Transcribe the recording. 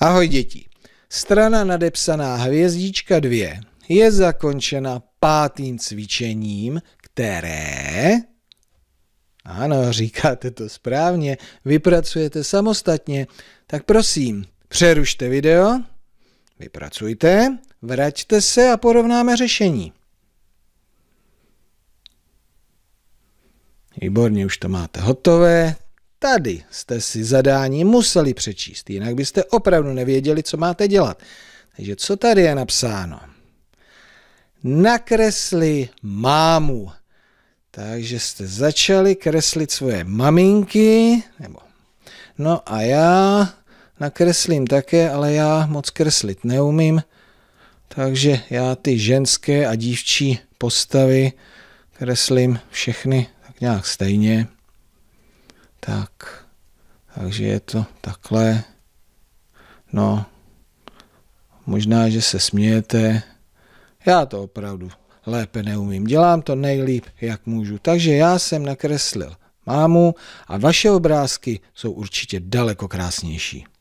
Ahoj děti. Strana nadepsaná hvězdička 2 je zakončena pátým cvičením, které... Ano, říkáte to správně, vypracujete samostatně. Tak prosím, přerušte video, vypracujte, vraťte se a porovnáme řešení. Výborně, už to máte hotové, Tady jste si zadání museli přečíst, jinak byste opravdu nevěděli, co máte dělat. Takže co tady je napsáno? Nakresli mámu. Takže jste začali kreslit svoje maminky, nebo no a já nakreslím také, ale já moc kreslit neumím, takže já ty ženské a dívčí postavy kreslím všechny tak nějak stejně. Tak takže je to takhle. No, možná, že se smějete. Já to opravdu lépe neumím. Dělám to nejlíp, jak můžu. Takže já jsem nakreslil mámu a vaše obrázky jsou určitě daleko krásnější.